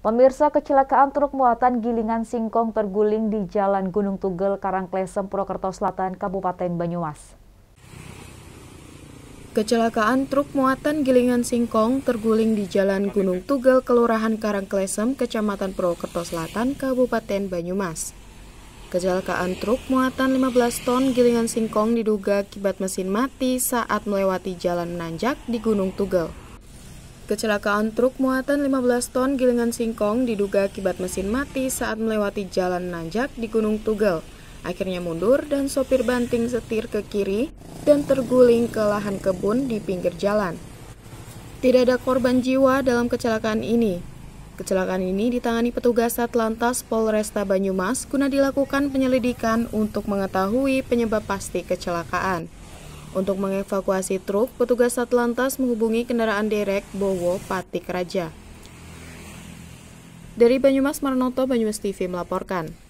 Pemirsa kecelakaan truk muatan gilingan singkong terguling di Jalan Gunung Tugel, Karangklesem, Purwokerto Selatan, Kabupaten Banyumas. Kecelakaan truk muatan gilingan singkong terguling di Jalan Gunung Tugel, Kelurahan Karangklesem, Kecamatan Purwokerto Selatan, Kabupaten Banyumas. Kecelakaan truk muatan 15 ton gilingan singkong diduga akibat mesin mati saat melewati jalan menanjak di Gunung Tugel. Kecelakaan truk muatan 15 ton gilingan singkong diduga akibat mesin mati saat melewati jalan nanjak di Gunung Tugel. Akhirnya mundur dan sopir banting setir ke kiri dan terguling ke lahan kebun di pinggir jalan. Tidak ada korban jiwa dalam kecelakaan ini. Kecelakaan ini ditangani petugas Satlantas Polresta Banyumas guna dilakukan penyelidikan untuk mengetahui penyebab pasti kecelakaan. Untuk mengevakuasi truk, petugas Satlantas menghubungi kendaraan derek Bowo Patik Raja. Dari Banyumas Marnoto, Banyumas TV melaporkan.